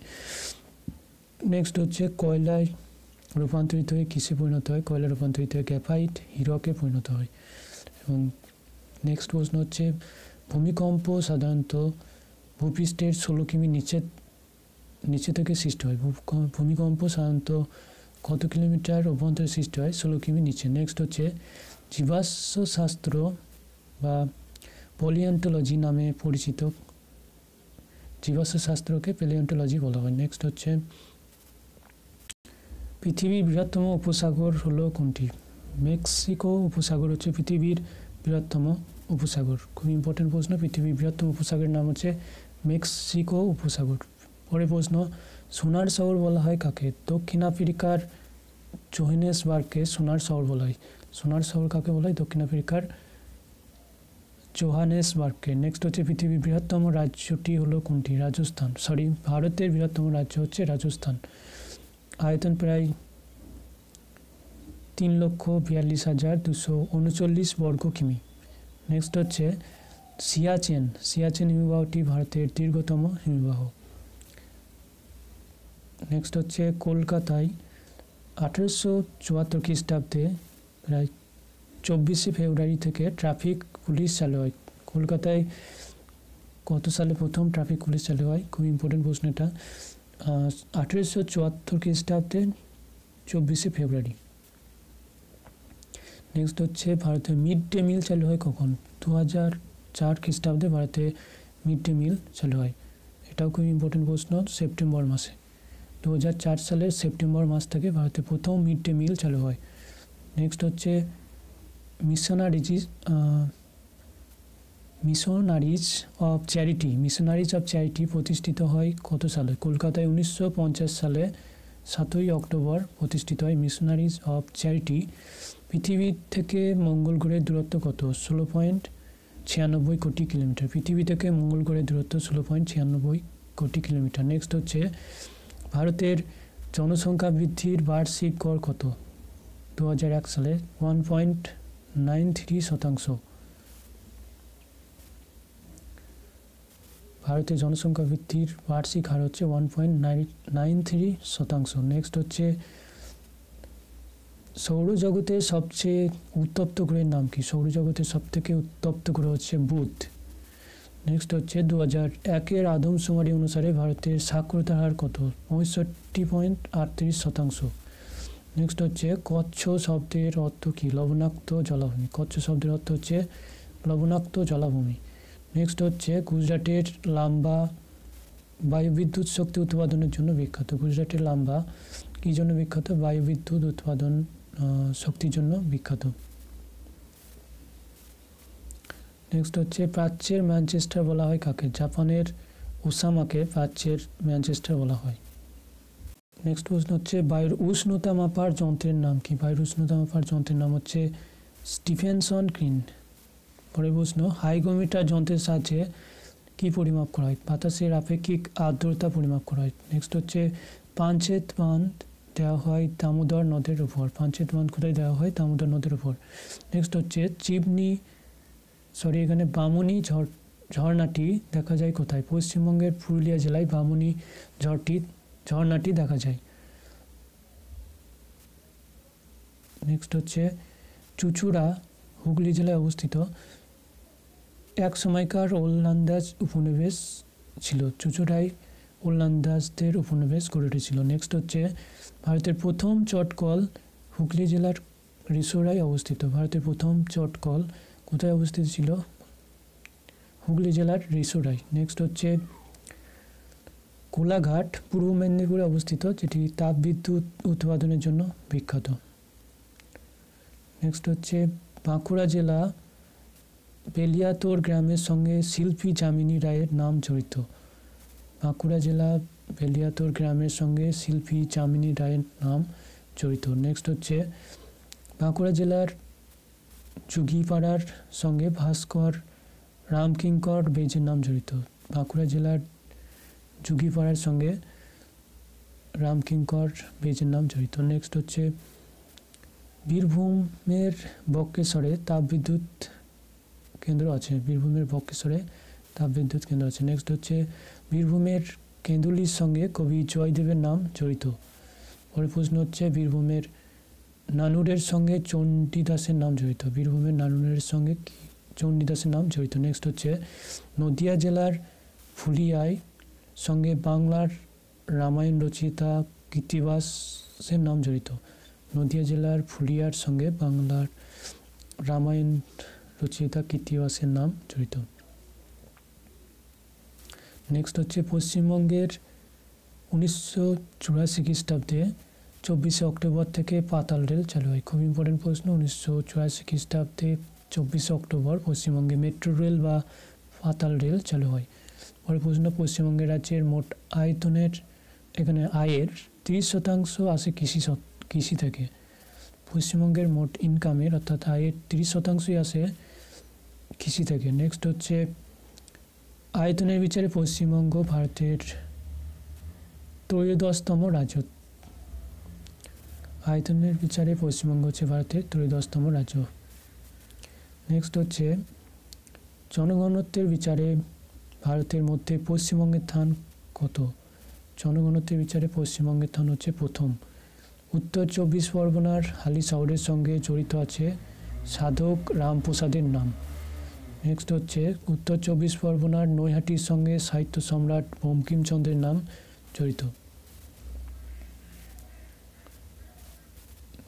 [SPEAKER 1] নেক্সট হচ্ছে কয়লায় রূপান্তরিত হয়ে কিসে পরিণত হয় কয়লা রূপান্তরিত হয়ে ক্যাফাইট হিরকে পরিণত হয় এবং নেক্সট প্রশ্ন হচ্ছে ভূমিকম্প সাধারণত ভূপৃষ্ঠের ষোলো কিমি নিচে নিচে থেকে সৃষ্টি হয় ভূমিকম্প সাধারণত কত কিলোমিটার অভ্যন্তরে সৃষ্টি হয় ষোলো কিমি নিচে নেক্সট হচ্ছে জীবাশ্মশাস্ত্র বা পলিয়ন্টোলজি নামে পরিচিত জীবাশ্মশাস্ত্রকে শাস্ত্রকে পেলিয়ন্টোলজি বলা হয় নেক্সট হচ্ছে পৃথিবীর বৃহত্তম উপসাগর হলো কোনটি মেক্সিকো উপসাগর হচ্ছে পৃথিবীর বৃহত্তম উপসাগর খুব ইম্পর্টেন্ট প্রশ্ন পৃথিবীর বৃহত্তম উপসাগরের নাম হচ্ছে মেক্সিকো উপসাগর পরে প্রশ্ন সোনার শহর বলা হয় কাকে দক্ষিণ আফ্রিকার জোহেনেসবার্গকে সোনার শহর বলা হয় সোনার শহর কাকে বলা হয় দক্ষিণ আফ্রিকার জোহানেসবার্গকে নেক্সট হচ্ছে পৃথিবীর বৃহত্তম রাজ্যটি হলো কোনটি রাজস্থান সরি ভারতের বৃহত্তম রাজ্য হচ্ছে রাজস্থান আয়তন প্রায় তিন লক্ষ বিয়াল্লিশ হাজার দুশো উনচল্লিশ বর্গ কিমি নেক্সট হচ্ছে সিয়াচেন সিয়াচেন হিমবাহটি ভারতের দীর্ঘতম হিমবাহ নেক্সট হচ্ছে কলকাতায় আঠেরোশো চুয়াত্তর খ্রিস্টাব্দে প্রায় চব্বিশে ফেব্রুয়ারি থেকে ট্রাফিক পুলিশ চালু হয় কলকাতায় কত সালে প্রথম ট্রাফিক পুলিশ চালু হয় খুব ইম্পর্টেন্ট প্রশ্ন এটা আঠেরোশো চুয়াত্তর খ্রিস্টাব্দে চব্বিশে ফেব্রুয়ারি নেক্সট হচ্ছে ভারতে মিড ডে মিল চালু হয় কখন দু হাজার চার খ্রিস্টাব্দে ভারতে মিড ডে মিল চালু হয় এটাও খুব ইম্পর্টেন্ট প্রশ্ন সেপ্টেম্বর মাসে দু সালের সেপ্টেম্বর মাস থেকে ভারতে প্রথম মিড ডে মিল চালু হয় নেক্সট হচ্ছে মিশনারিজিস missionaries of charity missionaries of charity প্রতিষ্ঠিত হয় কত সালে কলকাতায় উনিশশো সালে সাতই অক্টোবর প্রতিষ্ঠিত হয় মিশনারিজ অফ চ্যারিটি পৃথিবী থেকে মঙ্গল গ্রহের দূরত্ব কত ষোলো পয়েন্ট ছিয়ানব্বই কোটি কিলোমিটার পৃথিবী থেকে মঙ্গল গ্রহের দূরত্ব ষোলো পয়েন্ট ছিয়ানব্বই কোটি কিলোমিটার নেক্সট হচ্ছে ভারতের জনসংখ্যা বৃদ্ধির বার্ষিক গড় কত দু সালে ওয়ান পয়েন্ট নাইন থ্রি শতাংশ ভারতের জনসংখ্যা বৃদ্ধির বার্ষিক হার হচ্ছে ওয়ান পয়েন্ট নাইন থ্রি শতাংশ নেক্সট হচ্ছে সৌরজগতের সবচেয়ে উত্তপ্ত গ্রহের নাম কি সৌরজগতের সবথেকে উত্তপ্ত গ্রহ হচ্ছে বুধ নেক্সট হচ্ছে দু হাজার একের আদমশুমারি অনুসারে ভারতের সাক্ষরতার হার কত পঁয়ষট্টি পয়েন্ট আটত্রিশ শতাংশ নেক্সট হচ্ছে কচ্ছ শব্দের অর্থ কী লবণাক্ত জলাভূমি কচ্ছ শব্দের অর্থ হচ্ছে লবণাক্ত জলাভূমি নেক্সট হচ্ছে গুজরাটের লাম্বা বায়ুবিদ্যুৎ শক্তি উৎপাদনের জন্য বিখ্যাত গুজরাটের লাম্বা কী জন্য বিখ্যাত বায়ুবিদ্যুৎ উৎপাদন শক্তির জন্য বিখ্যাত নেক্সট হচ্ছে প্রাচ্যের ম্যানচেস্টার বলা হয় কাকে জাপানের ওসামাকে প্রাচ্যের ম্যানচেস্টার বলা হয় নেক্সট প্রশ্ন হচ্ছে বায়ুর উষ্ণতা মাপার যন্ত্রের নাম কি বায়ুর উষ্ণতা মাপার যন্ত্রের নাম হচ্ছে স্টিফেনসন ক্রিন পরের প্রশ্ন হাইগোমিটার যন্ত্রের সাহায্যে কি পরিমাপ করা হয় বাতাসের আপেক্ষিক আর্দ্রতা পরিমাপ করা হয় নেক্সট হচ্ছে পাঞ্চেত বাঁধ দেওয়া হয় দামোদর নদের উপর পাঞ্চেত বাঁধ কোথায় দেওয়া হয় দামোদর নদের উপর নেক্সট হচ্ছে চিবনি সরি এখানে বামনি ঝড় ঝর্ণাটি দেখা যায় কোথায় পশ্চিমবঙ্গের পুরুলিয়া জেলায় বামনি ঝড়টি ঝর্ণাটি দেখা যায় নেক্সট হচ্ছে চুচুড়া হুগলি জেলায় অবস্থিত এক সময়কার ওল্লান্দাজ উপনিবেশ ছিল চুচুড়াই ওল্লান্দাজদের উপনিবেশ গড়ে উঠেছিল নেক্সট হচ্ছে ভারতের প্রথম চটকল হুগলি জেলার রিসোরাই অবস্থিত ভারতের প্রথম চটকল কোথায় অবস্থিত ছিল হুগলি জেলার রিসোডায় নেক্সট হচ্ছে কোলাঘাট পূর্ব মেদিনীপুরে অবস্থিত যেটি তাপবিদ্যুৎ উৎপাদনের জন্য বিখ্যাত নেক্সট হচ্ছে বাঁকুড়া জেলা বেলিয়াতোর গ্রামের সঙ্গে শিল্পী যামিনী রায়ের নাম জড়িত বাঁকুড়া জেলা বেলিয়াতোর গ্রামের সঙ্গে শিল্পী যামিনী রায়ের নাম জড়িত নেক্সট হচ্ছে বাঁকুড়া জেলার চুগিপাড়ার সঙ্গে ভাস্কর রামকিঙ্কর ব্রিজের নাম জড়িত বাঁকুড়া জেলার যুগিপাড়ার সঙ্গে রামকিঙ্কর ব্রিজের নাম জড়িত নেক্সট হচ্ছে বীরভূমের বক্রেশ্বরে তাপবিদ্যুৎ কেন্দ্র আছে বীরভূমের বক্রেশ্বরে তাপবিদ্যুৎ কেন্দ্র আছে নেক্সট হচ্ছে বীরভূমের কেন্দুলির সঙ্গে কবি জয়দেবের নাম জড়িত পরে প্রশ্ন হচ্ছে বীরভূমের নানুরের সঙ্গে চণ্ডীদাসের নাম জড়িত বীরভূমের নানুরের সঙ্গে চণ্ডীদাসের নাম জড়িত নেক্সট হচ্ছে নদিয়া জেলার ফুলিয়ায় সঙ্গে বাংলার রামায়ণ রচিতা কীর্তিবাসের নাম জড়িত নদিয়া জেলার ফুলিয়ার সঙ্গে বাংলার রামায়ণ রচিতা কীর্তিবাসের নাম জড়িত নেক্সট হচ্ছে পশ্চিমবঙ্গের উনিশশো চুরাশি খ্রিস্টাব্দে চব্বিশে অক্টোবর থেকে পাতাল রেল চালু হয় খুব ইম্পর্টেন্ট প্রশ্ন উনিশশো চুরাশি খ্রিস্টাব্দে চব্বিশে অক্টোবর পশ্চিমবঙ্গে মেট্রো রেল বা পাতাল রেল চালু হয় পরে প্রশ্ন পশ্চিমবঙ্গের রাজ্যের মোট আয়তনের এখানে আয়ের তিরিশ শতাংশ আসে কৃষি কৃষি থেকে পশ্চিমবঙ্গের মোট ইনকামের অর্থাৎ আয়ের তিরিশ শতাংশই আসে কৃষি থেকে নেক্সট হচ্ছে আয়তনের বিচারে পশ্চিমবঙ্গ ভারতের ত্রয়োদশতম রাজত্ব আয়তনের বিচারে পশ্চিমবঙ্গ হচ্ছে ভারতের ত্রয়োদশতম রাজ্য নেক্সট হচ্ছে জনগণত্বের বিচারে ভারতের মধ্যে পশ্চিমবঙ্গের স্থান কত জনগণত্বের বিচারে পশ্চিমবঙ্গের স্থান হচ্ছে প্রথম উত্তর চব্বিশ পরগনার হালি শহরের সঙ্গে জড়িত আছে সাধক রামপ্রসাদের নাম নেক্সট হচ্ছে উত্তর চব্বিশ পরগনার নৈহাটির সঙ্গে সাহিত্য সম্রাট বঙ্কিমচন্দ্রের নাম জড়িত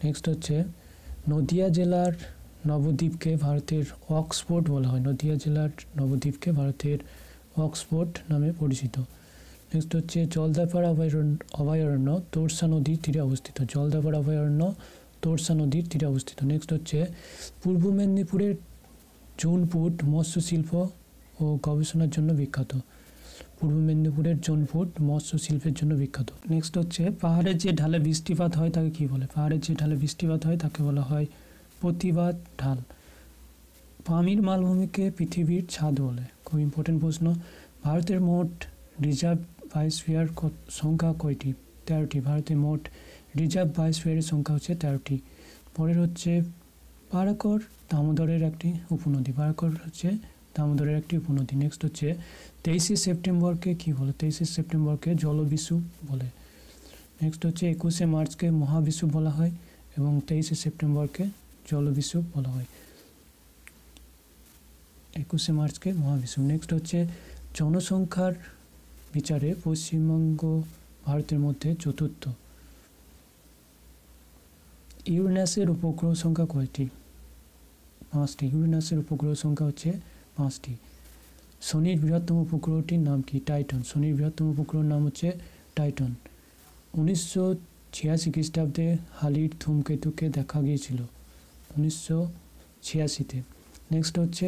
[SPEAKER 1] নেক্সট হচ্ছে নদিয়া জেলার নবদ্বীপকে ভারতের অক্সফোর্ড বলা হয় নদিয়া জেলার নবদ্বীপকে ভারতের অক্সফোর্ড নামে পরিচিত নেক্সট হচ্ছে জলদাপাড়া অভয়ারণ্য অভয়ারণ্য তোরসা নদীর তীরে অবস্থিত জলদাপাড়া অভয়ারণ্য তোরসা নদীর তীরে অবস্থিত নেক্সট হচ্ছে পূর্ব মেদিনীপুরের জৌনপুর মৎস্যশিল্প ও গবেষণার জন্য বিখ্যাত পূর্ব মেদিনীপুরের জনফুট মৎস্য শিল্পের জন্য বিখ্যাত নেক্সট হচ্ছে পাহাড়ের যে ঢালে বৃষ্টিপাত হয় তাকে কি বলে পাহাড়ের যে ঢালে বৃষ্টিপাত হয় তাকে বলা হয় প্রতিবাদ ঢাল পামির মালভূমিকে পৃথিবীর ছাদ বলে খুব ইম্পর্টেন্ট প্রশ্ন ভারতের মোট রিজার্ভ বায়োস্ফিয়ার সংখ্যা কয়টি তেরোটি ভারতের মোট রিজার্ভ বায়োস্ফিয়ারের সংখ্যা হচ্ছে তেরোটি পরের হচ্ছে পারাকর দামোদরের একটি উপনদী পারাকর হচ্ছে তা আমাদের একটি উপনদী নেক্সট হচ্ছে তেইশে সেপ্টেম্বরকে কি বলে তেইশে সেপ্টেম্বরকে জলবিষু বলে নেক্সট হচ্ছে একুশে মার্চকে মহাবিষু বলা হয় এবং তেইশে সেপ্টেম্বরকে জলবিষু বলা হয় একুশে মার্চকে মহাবিশু নেক্সট হচ্ছে জনসংখ্যার বিচারে পশ্চিমবঙ্গ ভারতের মধ্যে চতুর্থ ইউরেনাসের উপগ্রহ সংখ্যা কয়টি পাঁচটি ইউরেনাসের উপগ্রহ সংখ্যা হচ্ছে পাঁচটি শনির বৃহত্তম উপগ্রহটির নাম কি টাইটন শনির বৃহত্তম উপগ্রহের নাম হচ্ছে টাইটন উনিশশো ছিয়াশি খ্রিস্টাব্দে হালির ধূমকেতুকে দেখা গিয়েছিল উনিশশো ছিয়াশিতে নেক্সট হচ্ছে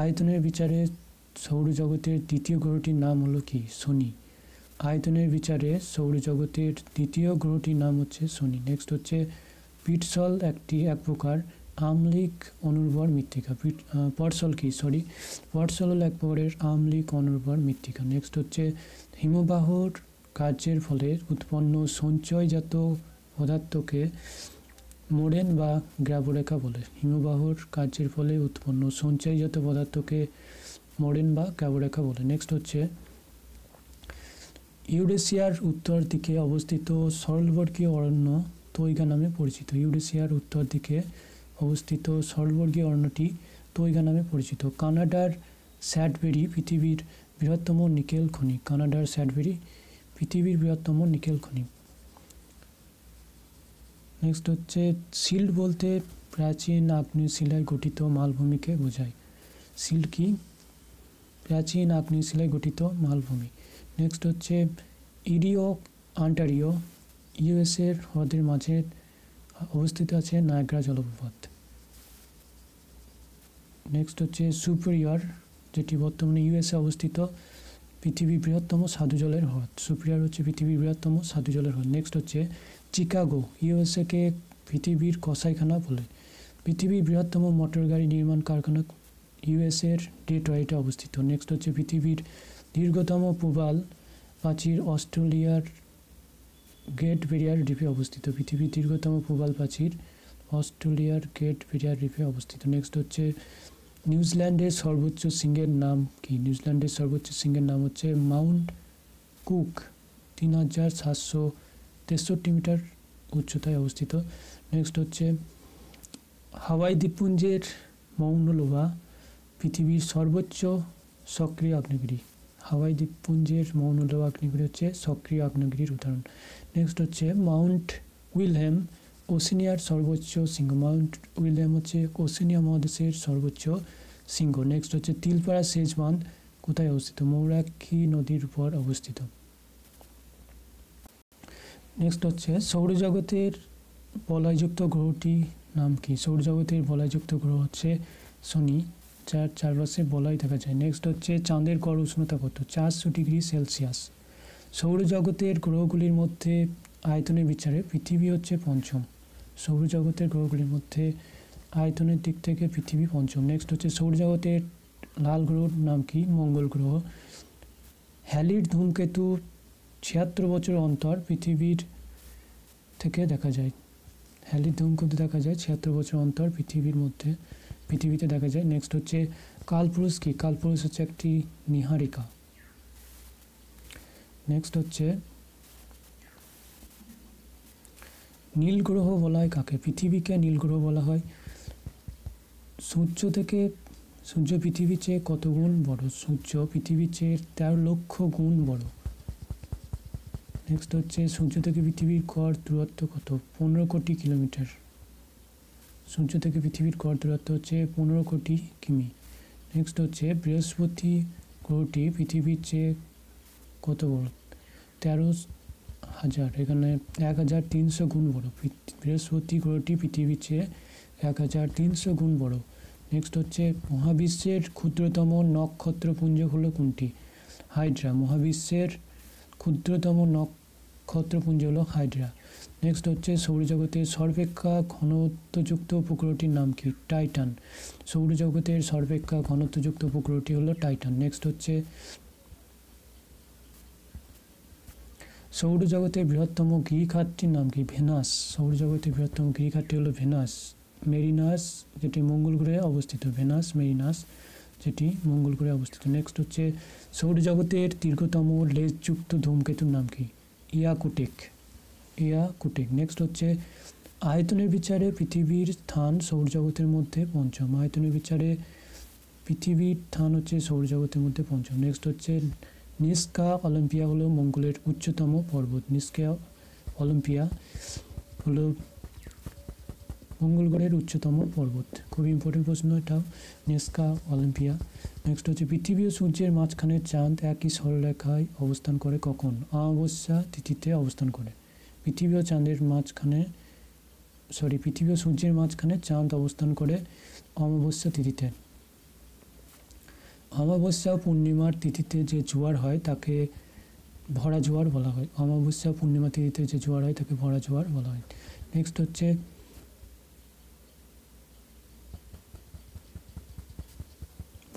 [SPEAKER 1] আয়তনের বিচারে সৌরজগতের দ্বিতীয় গ্রহটির নাম হলো কি শনি আয়তনের বিচারে সৌরজগতের দ্বিতীয় গ্রহটির নাম হচ্ছে শনি নেক্সট হচ্ছে পিটসল একটি এক প্রকার আমলিক অনুর্বর মৃত্তিকা পটসল কি সরি পটসল হল এক প্রকারের আমলিক অনুর্বর মৃত্তিকা নেক্সট হচ্ছে হিমবাহর কার্যের ফলে উৎপন্ন সঞ্চয়জাত পদার্থকে মোড়েন বা গ্রাবরেখা বলে হিমবাহর কার্যের ফলে উৎপন্ন সঞ্চয়জাত পদার্থকে মোড়েন বা গ্রাবরেখা বলে নেক্সট হচ্ছে ইউরেশিয়ার উত্তর দিকে অবস্থিত সরলবর্গীয় অরণ্য তৈগা নামে পরিচিত ইউরেশিয়ার উত্তর দিকে অবস্থিত সরলবর্গীয় অরণ্যটি তৈগা নামে পরিচিত কানাডার স্যাডবেরি পৃথিবীর বৃহত্তম নিকেল খনি কানাডার স্যাডবেরি পৃথিবীর বৃহত্তম নিকেল খনি নেক্সট হচ্ছে শিল্ড বলতে প্রাচীন আগ্নেয় শিলায় গঠিত মালভূমিকে বোঝায় শিল্ড কি প্রাচীন আগ্নেয় শিলায় গঠিত মালভূমি নেক্সট হচ্ছে ইরিও আন্টারিও ইউএসের হ্রদের মাঝে অবস্থিত আছে নায়গ্রা জলপ্রপাত নেক্সট হচ্ছে সুপ্রিয়ার যেটি বর্তমানে ইউএসএ অবস্থিত পৃথিবীর বৃহত্তম সাধু জলের হ্রদ সুপ্রিয়ার হচ্ছে পৃথিবীর বৃহত্তম সাধু জলের হ্রদ নেক্সট হচ্ছে চিকাগো ইউএসএকে পৃথিবীর কসাইখানা বলে পৃথিবীর বৃহত্তম মোটর গাড়ি নির্মাণ কারখানা ইউএসএর ডেট্রয়েটে অবস্থিত নেক্সট হচ্ছে পৃথিবীর দীর্ঘতম প্রবাল প্রাচীর অস্ট্রেলিয়ার গেট বেরিয়ার রিফে অবস্থিত পৃথিবীর দীর্ঘতম প্রবাল প্রাচীর অস্ট্রেলিয়ার গেট বেরিয়ার রিফে অবস্থিত নেক্সট হচ্ছে নিউজিল্যান্ডের সর্বোচ্চ সিংহের নাম কি নিউজিল্যান্ডের সর্বোচ্চ সিংহের নাম হচ্ছে মাউন্ট কুক তিন হাজার সাতশো তেষট্টি মিটার উচ্চতায় অবস্থিত নেক্সট হচ্ছে হাওয়াই দ্বীপপুঞ্জের মৌনলোভা পৃথিবীর সর্বোচ্চ সক্রিয় আগ্নেয়গিরি হাওয়াই দ্বীপপুঞ্জের মৌনদেহ আগ্নেয়গিরি হচ্ছে সক্রিয় আগ্নেয়গিরির উদাহরণ নেক্সট হচ্ছে মাউন্ট উইলহেম ওসিনিয়ার সর্বোচ্চ সিংহ মাউন্ট উইলহেম হচ্ছে ওসিনিয়া মহাদেশের সর্বোচ্চ সিংহ নেক্সট হচ্ছে তিলপাড়া বাঁধ কোথায় অবস্থিত মৌরাক্ষী নদীর উপর অবস্থিত নেক্সট হচ্ছে সৌরজগতের বলয়যুক্ত গ্রহটি নাম কি সৌরজগতের বলয়যুক্ত গ্রহ হচ্ছে শনি চার চারপাশে বলাই থাকা যায় নেক্সট হচ্ছে চাঁদের গড় উষ্ণতা কত চারশো ডিগ্রি সেলসিয়াস সৌরজগতের গ্রহগুলির মধ্যে আয়তনের বিচারে পৃথিবী হচ্ছে পঞ্চম সৌরজগতের গ্রহগুলির মধ্যে আয়তনের দিক থেকে পৃথিবী পঞ্চম নেক্সট হচ্ছে সৌরজগতের লাল গ্রহর নাম কি মঙ্গল গ্রহ হ্যালির ধূমকেতু ছিয়াত্তর বছর অন্তর পৃথিবীর থেকে দেখা যায় হ্যালির ধূমকেতু দেখা যায় ছিয়াত্তর বছর অন্তর পৃথিবীর মধ্যে পৃথিবীতে দেখা যায় নেক্সট হচ্ছে কালপুরুষ কি কালপুরুষ হচ্ছে একটি নিহারিকা নেক্সট হচ্ছে নীলগ্রহ বলা হয় কাকে পৃথিবীকে নীলগ্রহ বলা হয় সূর্য থেকে সূর্য পৃথিবীর চেয়ে কত গুণ বড় সূর্য পৃথিবীর চেয়ে তেরো লক্ষ গুণ বড় নেক্সট হচ্ছে সূর্য থেকে পৃথিবীর গড় দূরত্ব কত পনেরো কোটি কিলোমিটার সূর্য থেকে পৃথিবীর গড় দূরত্ব হচ্ছে পনেরো কোটি কিমি নেক্সট হচ্ছে বৃহস্পতি গ্রহটি পৃথিবীর চেয়ে কত বড় তেরো হাজার এখানে এক হাজার তিনশো গুণ বড় বৃহস্পতি গ্রহটি পৃথিবীর চেয়ে এক হাজার তিনশো গুণ বড় নেক্সট হচ্ছে মহাবিশ্বের ক্ষুদ্রতম নক্ষত্রপুঞ্জ হলো কোনটি হাইড্রা মহাবিশ্বের ক্ষুদ্রতম নক্ষত্রপুঞ্জ হলো হাইড্রা নেক্সট হচ্ছে সৌরজগতের সর্বেক্ষা ঘনত্বযুক্ত উপগ্রহটির নাম কি টাইটান সৌরজগতের সর্বেক্ষা ঘনত্বযুক্ত উপগ্রহটি হলো টাইটান নেক্সট হচ্ছে সৌরজগতের বৃহত্তম গিরিখাতটির নাম কি ভেনাস সৌরজগতের বৃহত্তম গিরিখাতটি হলো ভেনাস মেরিনাস যেটি মঙ্গল গ্রহে অবস্থিত ভেনাস মেরিনাস যেটি মঙ্গল গ্রহে অবস্থিত নেক্সট হচ্ছে সৌরজগতের দীর্ঘতম লেজযুক্ত ধূমকেতুর নাম কি ইয়াকুটেক কুটিক নেক্সট হচ্ছে আয়তনের বিচারে পৃথিবীর স্থান সৌরজগতের মধ্যে পঞ্চম আয়তনের বিচারে পৃথিবীর স্থান হচ্ছে সৌরজগতের মধ্যে পঞ্চম নেক্সট হচ্ছে নিস্কা অলিম্পিয়া হলো মঙ্গলের উচ্চতম পর্বত নিস্কা অলিম্পিয়া হলো মঙ্গলগড়ের উচ্চতম পর্বত খুবই ইম্পর্টেন্ট প্রশ্ন এটাও নেস্কা অলিম্পিয়া নেক্সট হচ্ছে পৃথিবী ও সূর্যের মাঝখানে চাঁদ একই সরলরেখায় অবস্থান করে কখন অমাবস্যা তিথিতে অবস্থান করে পৃথিবী ও চাঁদের মাঝখানে সরি পৃথিবী ও সূর্যের মাঝখানে চাঁদ অবস্থান করে অমাবস্যা তিথিতে অমাবস্যা পূর্ণিমার তিথিতে যে জোয়ার হয় তাকে ভরা জোয়ার বলা হয় অমাবস্যা পূর্ণিমা তিথিতে যে জোয়ার হয় তাকে ভরা জোয়ার বলা হয় নেক্সট হচ্ছে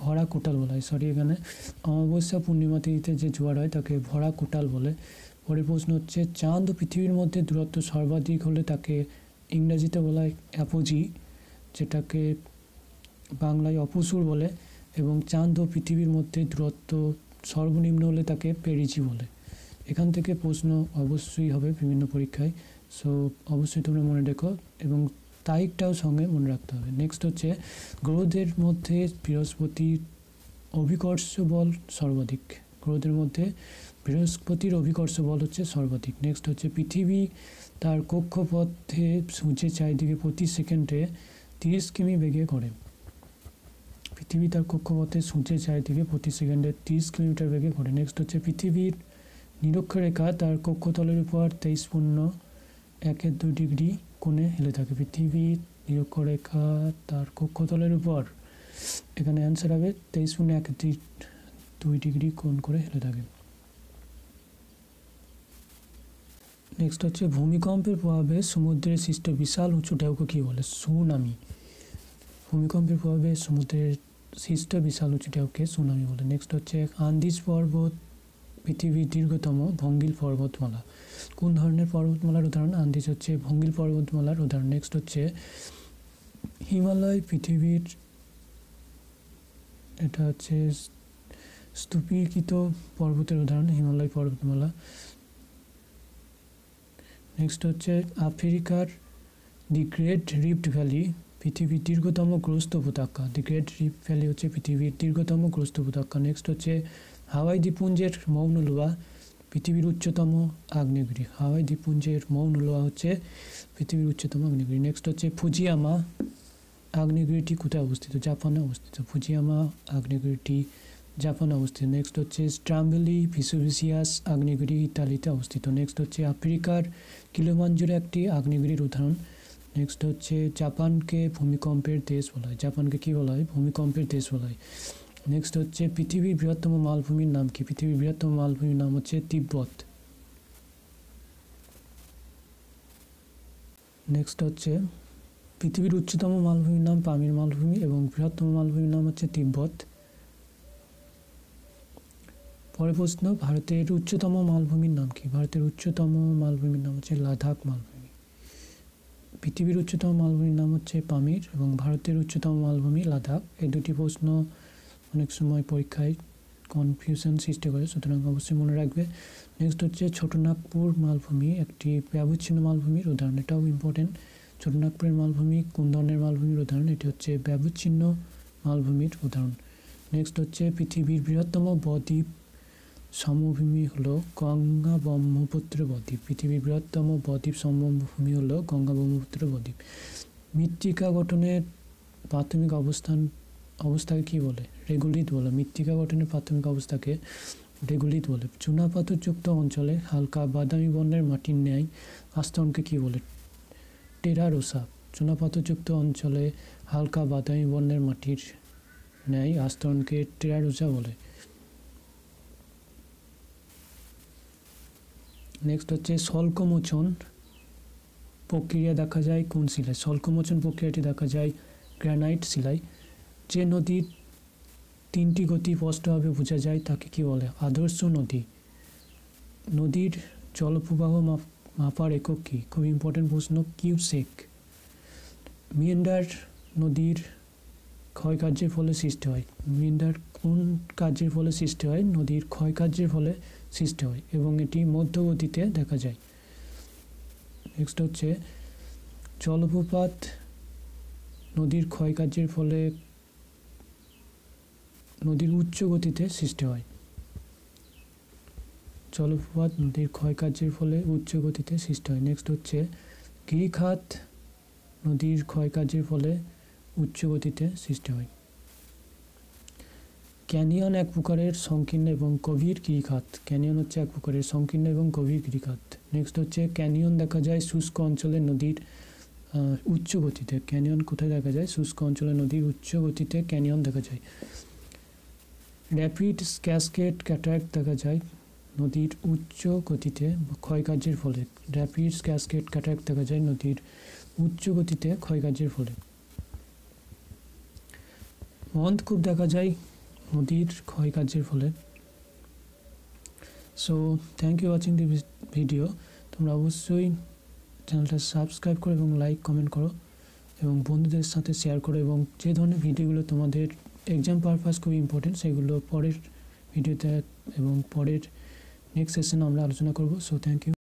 [SPEAKER 1] ভরা কোটাল বলা হয় সরি এখানে অমাবস্যা পূর্ণিমা তিথিতে যে জোয়ার হয় তাকে ভরা কোটাল বলে পরের প্রশ্ন হচ্ছে চাঁদ ও পৃথিবীর মধ্যে দূরত্ব সর্বাধিক হলে তাকে ইংরেজিতে বলা হয় অ্যাপোজি যেটাকে বাংলায় অপসুর বলে এবং চাঁদ ও পৃথিবীর মধ্যে দূরত্ব সর্বনিম্ন হলে তাকে পেরিজি বলে এখান থেকে প্রশ্ন অবশ্যই হবে বিভিন্ন পরীক্ষায় সো অবশ্যই তোমরা মনে রেখো এবং তারিখটাও সঙ্গে মনে রাখতে হবে নেক্সট হচ্ছে গ্রহদের মধ্যে বৃহস্পতির অভিকর্ষ বল সর্বাধিক গ্রহদের মধ্যে বৃহস্পতির অভিকর্ষ বল হচ্ছে সর্বাধিক নেক্সট হচ্ছে পৃথিবী তার কক্ষপথে সূর্যের চারিদিকে প্রতি সেকেন্ডে তিরিশ কিমি বেগে করে পৃথিবী তার কক্ষপথে সূর্যের চারিদিকে প্রতি সেকেন্ডে তিরিশ কিলোমিটার বেগে করে নেক্সট হচ্ছে পৃথিবীর নিরক্ষরেখা তার কক্ষতলের উপর তেইশ পূর্ণ একের দুই ডিগ্রি কোণে হেলে থাকে পৃথিবীর নিরক্ষরেখা তার কক্ষতলের উপর এখানে অ্যান্সার হবে তেইশ পূর্ণ এক দুই ডিগ্রি কোণ করে হেলে থাকে নেক্সট হচ্ছে ভূমিকম্পের প্রভাবে সমুদ্রের সৃষ্ট বিশাল উঁচু ঢেউকে কী বলে সুনামি ভূমিকম্পের প্রভাবে সমুদ্রের সৃষ্ট বিশাল উঁচু ঢেউকে সুনামি বলে নেক্সট হচ্ছে আন্দিজ পর্বত পৃথিবীর দীর্ঘতম ভঙ্গিল পর্বতমালা কোন ধরনের পর্বতমালার উদাহরণ আন্দিজ হচ্ছে ভঙ্গিল পর্বতমালার উদাহরণ নেক্সট হচ্ছে হিমালয় পৃথিবীর এটা হচ্ছে স্তূপীকৃত পর্বতের উদাহরণ হিমালয় পর্বতমালা নেক্সট হচ্ছে আফ্রিকার দি গ্রেট রিফ্ট ভ্যালি পৃথিবীর দীর্ঘতম গ্রস্ত উপত্যকা দি গ্রেট রিফ্ট ভ্যালি হচ্ছে পৃথিবীর দীর্ঘতম গ্রস্ত উপত্যকা নেক্সট হচ্ছে হাওয়াই দ্বীপপুঞ্জের মৌনলোয়া পৃথিবীর উচ্চতম আগ্নেয়গিরি হাওয়াই দ্বীপপুঞ্জের মৌনলোয়া হচ্ছে পৃথিবীর উচ্চতম আগ্নেয়গিরি নেক্সট হচ্ছে ফুজিয়ামা আগ্নেয়গিরিটি কোথায় অবস্থিত জাপানে অবস্থিত ফুজিয়ামা আগ্নেয়গিরিটি জাপান অবস্থিত নেক্সট হচ্ছে স্ট্রাম্বেলি ভিসোভিসিয়াস আগ্নেয়গিরি ইতালিতে অবস্থিত নেক্সট হচ্ছে আফ্রিকার কিলোমাঞ্জুর একটি আগ্নেয়গিরির উদাহরণ নেক্সট হচ্ছে জাপানকে ভূমিকম্পের দেশ বলা হয় জাপানকে কী বলা হয় ভূমিকম্পের দেশ বলা হয় নেক্সট হচ্ছে পৃথিবীর বৃহত্তম মালভূমির নাম কি পৃথিবীর বৃহত্তম মালভূমির নাম হচ্ছে তিব্বত নেক্সট হচ্ছে পৃথিবীর উচ্চতম মালভূমির নাম পামির মালভূমি এবং বৃহত্তম মালভূমির নাম হচ্ছে তিব্বত পরে প্রশ্ন ভারতের উচ্চতম মালভূমির নাম কি ভারতের উচ্চতম মালভূমির নাম হচ্ছে লাদাখ মালভূমি পৃথিবীর উচ্চতম মালভূমির নাম হচ্ছে পামির এবং ভারতের উচ্চতম মালভূমি লাদাখ এই দুটি প্রশ্ন অনেক সময় পরীক্ষায় কনফিউশন সৃষ্টি করে সুতরাং অবশ্যই মনে রাখবে নেক্সট হচ্ছে ছোটনাগপুর মালভূমি একটি ব্যবচ্ছিন্ন মালভূমির উদাহরণ এটাও ইম্পর্টেন্ট ছোটনাগপুরের মালভূমি কোন ধরনের মালভূমির উদাহরণ এটি হচ্ছে ব্যবচ্ছিন্ন মালভূমির উদাহরণ নেক্সট হচ্ছে পৃথিবীর বৃহত্তম বদ্বীপ সমভূমি হলো গঙ্গা ব্রহ্মপুত্র বদ্বীপ পৃথিবীর বৃহত্তম বদ্বীপ সমভূমি হলো গঙ্গা ব্রহ্মপুত্র বদ্বীপ মৃত্তিকা গঠনের প্রাথমিক অবস্থান অবস্থাকে কী বলে রেগুলিত বলে মৃত্তিকা গঠনের প্রাথমিক অবস্থাকে রেগুলিত বলে চুনাপাথরযুক্ত অঞ্চলে হালকা বাদামি বর্ণের মাটির ন্যায় আস্তরণকে কী বলে টেরারোসা চুনাপাথরযুক্ত অঞ্চলে হালকা বাদামি বর্ণের মাটির ন্যায় আস্তরণকে টেরারোসা বলে নেক্সট হচ্ছে স্বল্কমোচন প্রক্রিয়া দেখা যায় কোন শিলায় স্বল্কমোচন প্রক্রিয়াটি দেখা যায় গ্রানাইট শিলায় যে নদীর তিনটি গতি স্পষ্টভাবে বোঝা যায় তাকে কি বলে আদর্শ নদী নদীর জলপ্রবাহ মাপার একক কী খুব ইম্পর্টেন্ট প্রশ্ন কিউসেক মিয়েন্ডার নদীর ক্ষয়কার্যের ফলে সৃষ্টি হয় মিয়েন্ডার কোন কার্যের ফলে সৃষ্টি হয় নদীর ক্ষয়কার্যের ফলে সৃষ্টি হয় এবং এটি মধ্যবর্তীতে দেখা যায় নেক্সট হচ্ছে জলপ্রপাত নদীর ক্ষয়কার্যের ফলে নদীর উচ্চ গতিতে সৃষ্টি হয় জলপ্রপাত নদীর ক্ষয়কার্যের ফলে উচ্চ গতিতে সৃষ্টি হয় নেক্সট হচ্ছে গিরিখাত নদীর ক্ষয়কার্যের ফলে উচ্চ গতিতে সৃষ্টি হয় ক্যানিয়ন এক প্রকারের সংকীর্ণ এবং গভীর গিরিখাত ক্যানিয়ন হচ্ছে এক প্রকারের সংকীর্ণ এবং গভীর গিরিখাত নেক্সট হচ্ছে ক্যানিয়ন দেখা যায় শুষ্ক অঞ্চলের নদীর উচ্চ গতিতে ক্যানিয়ন কোথায় দেখা যায় শুষ্ক অঞ্চলের নদীর উচ্চ গতিতে ক্যানিয়ন দেখা যায় র্যাপিড স্ক্যাসকেট ক্যাটারাক দেখা যায় নদীর উচ্চ গতিতে ক্ষয়কার্যের ফলে র্যাপিড স্ক্যাসকেট ক্যাটারাক দেখা যায় নদীর উচ্চ গতিতে ক্ষয়কার্যের ফলে মন্দ খুব দেখা যায় নদীর ক্ষয়কার্যের ফলে so thank you watching the video তোমরা অবশ্যই চ্যানেলটা সাবস্ক্রাইব করো এবং লাইক কমেন্ট করো এবং বন্ধুদের সাথে শেয়ার করো এবং যে ধরনের ভিডিওগুলো তোমাদের এক্সাম পারপাস খুবই ইম্পর্টেন্ট সেগুলো পরের ভিডিওতে এবং পরের নেক্সট সেশনে আমরা আলোচনা করব সো থ্যাংক ইউ